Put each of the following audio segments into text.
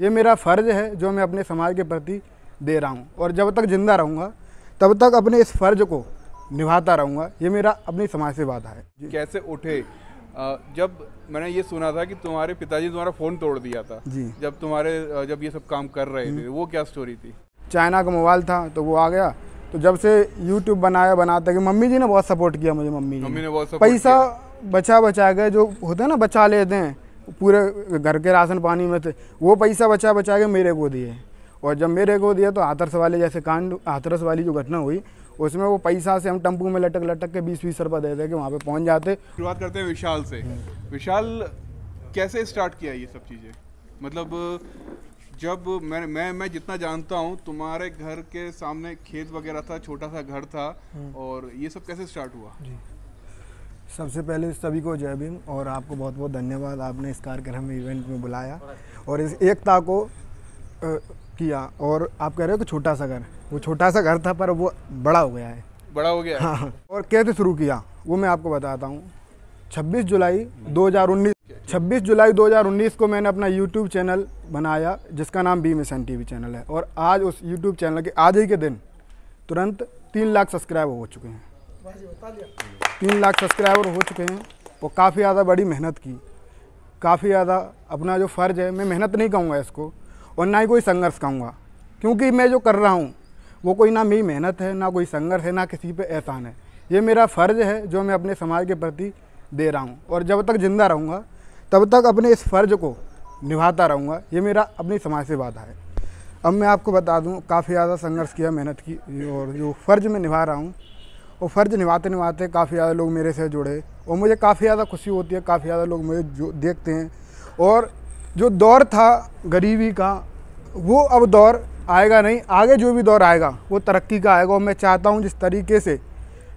ये मेरा फ़र्ज़ है जो मैं अपने समाज के प्रति दे रहा हूँ और जब तक ज़िंदा रहूँगा तब तक अपने इस फ़र्ज़ को निभाता रहूँगा ये मेरा अपनी समाज से वादा है कैसे उठे जब मैंने ये सुना था कि तुम्हारे पिताजी तुम्हारा फ़ोन तोड़ दिया था जी जब तुम्हारे जब ये सब काम कर रहे थे हम्म। वो क्या स्टोरी थी चाइना का मोबाइल था तो वो आ गया तो जब से यूट्यूब बनाया बनाता कि मम्मी जी ने बहुत सपोर्ट किया मुझे मम्मी जी मम्मी ने बहुत पैसा बचा बचा गया जो होते हैं ना बचा लेते हैं पूरे घर के राशन पानी में थे वो पैसा बचा बचा के मेरे को दिए और जब मेरे को दिया तो हाथरस वाले जैसे कांड हाथरस वाली जो घटना हुई उसमें वो पैसा से हम टम्पू में लटक लटक के बीस बीस रुपये दे दे के वहाँ पे पहुँच जाते शुरुआत करते हैं विशाल से विशाल कैसे स्टार्ट किया ये सब चीज़ें मतलब जब मैं मैं मैं जितना जानता हूँ तुम्हारे घर के सामने खेत वगैरह था छोटा सा घर था हम्म। और ये सब कैसे स्टार्ट हुआ सबसे पहले सभी को जय भीम और आपको बहुत बहुत धन्यवाद आपने इस कार्यक्रम इवेंट में बुलाया और इस एकता को किया और आप कह रहे हो कि छोटा सा घर वो छोटा सा घर था पर वो बड़ा हो गया है बड़ा हो गया हाँ, हाँ। और कैसे शुरू किया वो मैं आपको बताता हूँ 26 जुलाई 2019 26 जुलाई 2019 को मैंने अपना यूट्यूब चैनल बनाया जिसका नाम बी मिशन टी चैनल है और आज उस यूट्यूब चैनल के आज ही के दिन तुरंत तीन लाख सब्सक्राइब हो चुके हैं तीन लाख सब्सक्राइबर हो चुके हैं वो काफ़ी ज़्यादा बड़ी मेहनत की काफ़ी ज़्यादा अपना जो फ़र्ज़ है मैं मेहनत नहीं कहूँगा इसको और ना ही कोई संघर्ष कहूँगा क्योंकि मैं जो कर रहा हूँ वो कोई ना मेरी मेहनत है ना कोई संघर्ष है ना किसी पे एहसान है ये मेरा फ़र्ज़ है जो मैं अपने समाज के प्रति दे रहा हूँ और जब तक ज़िंदा रहूँगा तब तक अपने इस फ़र्ज़ को निभाता रहूँगा ये मेरा अपनी समाज से वादा है अब मैं आपको बता दूँ काफ़ी ज़्यादा संघर्ष किया मेहनत की और जो फ़र्ज़ मैं निभा रहा हूँ और फ़र्ज़ निभाते निभाते काफ़ी ज़्यादा लोग मेरे से जुड़े और मुझे काफ़ी ज़्यादा खुशी होती है काफ़ी ज़्यादा लोग मुझे जो देखते हैं और जो दौर था गरीबी का वो अब दौर आएगा नहीं आगे जो भी दौर आएगा वो तरक्की का आएगा और मैं चाहता हूँ जिस तरीके से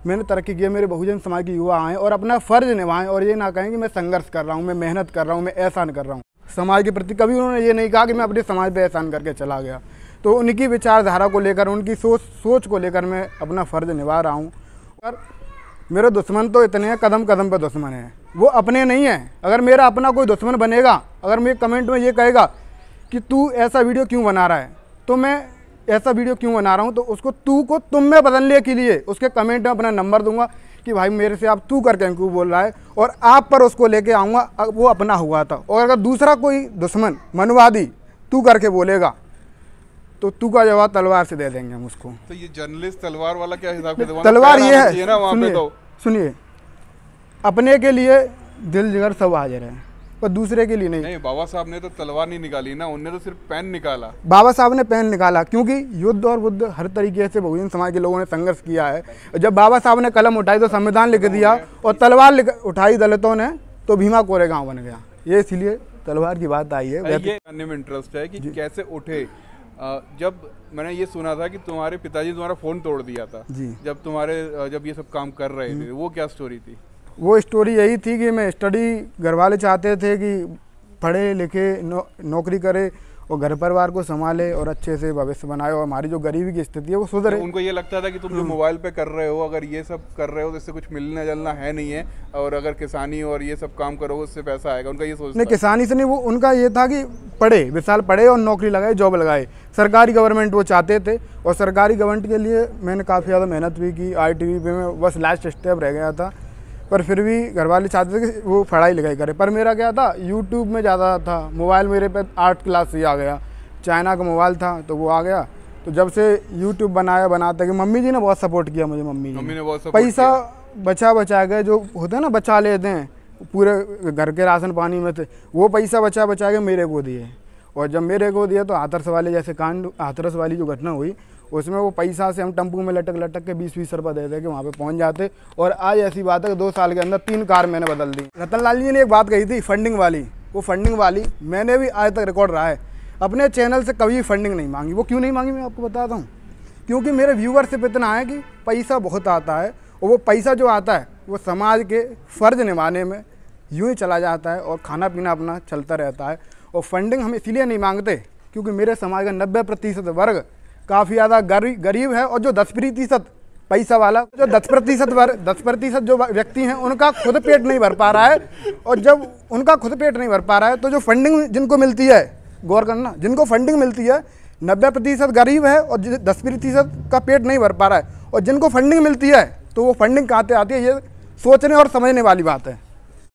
मैंने तरक्की की है मेरे बहुजन समाज के युवा आएँ और अपना फ़र्ज़ निभाएँ और ये ना कहें कि मैं संघर्ष कर रहा हूँ मैं मेहनत कर रहा हूँ मैं एहसान कर रहा हूँ समाज के प्रति कभी उन्होंने ये नहीं कहा कि मैं अपने समाज पर एहसान करके चला गया तो उनकी विचारधारा को लेकर उनकी सोच सोच को लेकर मैं अपना फ़र्ज़ निभा रहा हूँ सर मेरे दुश्मन तो इतने हैं कदम कदम पर दुश्मन हैं वो अपने नहीं हैं अगर मेरा अपना कोई दुश्मन बनेगा अगर मेरे कमेंट में ये कहेगा कि तू ऐसा वीडियो क्यों बना रहा है तो मैं ऐसा वीडियो क्यों बना रहा हूँ तो उसको तू को तुम में बदलने के लिए उसके कमेंट में अपना नंबर दूंगा कि भाई मेरे से आप तू करके क्यों बोल रहा है और आप पर उसको लेके आऊँगा वो अपना हुआ था और अगर दूसरा कोई दुश्मन मनवादी तू करके बोलेगा तो तू का जवाब तलवार से दे देंगे हम उसको तो ये जर्नलिस्ट तलवार वाला क्या हिसाब तलवार ये है सुनिए तो सुनिए अपने के लिए दिल जिगर सब हाजिर है पर दूसरे के लिए नहीं नहीं बाबा साहब ने तो तलवार नहीं निकाली ना उनने तो सिर्फ पेन निकाला बाबा साहब ने पेन निकाला क्योंकि युद्ध और बुद्ध हर तरीके से बहुजन समाज के लोगों ने संघर्ष किया है जब बाबा साहब ने कलम उठाई तो संविधान लिख दिया और तलवार उठाई दलितों ने तो भीमा कोरेगांव बन गया ये इसलिए तलवार की बात आई है इंटरेस्ट है कि कैसे उठे जब मैंने ये सुना था कि तुम्हारे पिताजी तुम्हारा फ़ोन तोड़ दिया था जी जब तुम्हारे जब ये सब काम कर रहे हम्म। थे वो क्या स्टोरी थी वो स्टोरी यही थी कि मैं स्टडी घर वाले चाहते थे कि पढ़े लिखे नौ, नौकरी करे और घर परिवार को संभाले और अच्छे से भविष्य बनाए और हमारी जो गरीबी की स्थिति है वो सुधरे उनको ये लगता था कि तुम जो मोबाइल हम्म। पे कर रहे हो अगर ये सब कर रहे हो तो इससे कुछ मिलना जलना है नहीं है और अगर किसानी और ये सब काम करोगे उससे पैसा आएगा उनका ये सोच नहीं किसानी से नहीं वो उनका ये था कि पढ़े विशाल पढ़े और नौकरी लगाए जॉब लगाए सरकारी गवर्नमेंट वो चाहते थे और सरकारी गवर्नमेंट के लिए मैंने काफ़ी ज़्यादा मेहनत भी की आई टी पे मैं बस लास्ट स्टेप रह गया था पर फिर भी घर वाले चाहते थे कि वो पढ़ाई लिखाई करे पर मेरा क्या था यूट्यूब में ज़्यादा था मोबाइल मेरे पे आठ क्लास से आ गया चाइना का मोबाइल था तो वो आ गया तो जब से यूट्यूब बनाया बनाता कि मम्मी जी ने बहुत सपोर्ट किया मुझे मम्मी जी मम्मी ने बहुत पैसा बचा बचा गया जो होते हैं ना बचा लेते हैं पूरे घर के राशन पानी में थे वो पैसा बचा बचा के मेरे को दिए और जब मेरे को दिया तो हाथरस वाले जैसे कांड हाथरस वाली जो घटना हुई उसमें वो पैसा से हम टम्पू में लटक लटक के बीस बीस रुपये दे दे के वहाँ पे पहुँच जाते और आज ऐसी बात है कि दो साल के अंदर तीन कार मैंने बदल दी रतन लाल जी ने एक बात कही थी फंडिंग वाली वो फंडिंग वाली मैंने भी आज तक रिकॉर्ड रहा है अपने चैनल से कभी फंडिंग नहीं मांगी वो क्यों नहीं मांगी मैं आपको बताता हूँ क्योंकि मेरे व्यूवरशिप इतना है कि पैसा बहुत आता है और वो पैसा जो आता है वो समाज के फ़र्ज निभाने में यूँ ही चला जाता है और खाना पीना अपना चलता रहता है और फंडिंग हम इसलिए नहीं मांगते क्योंकि मेरे समाज का नब्बे प्रतिशत वर्ग काफ़ी ज़्यादा गरी, गरीब है और जो दस प्रतिशत पैसा वाला जो दस प्रतिशत वर्ग दस प्रतिशत जो व्यक्ति हैं उनका खुद पेट नहीं भर पा रहा है और जब उनका खुद पेट नहीं भर पा रहा है तो जो फंडिंग जिनको मिलती है गौर करना जिनको फंडिंग मिलती है नब्बे प्रतिशत गरीब है और दस प्रतिशत का पेट नहीं भर पा रहा है और जिनको फंडिंग मिलती है तो वो फंडिंग कहाँ आती है ये सोचने और समझने वाली बात है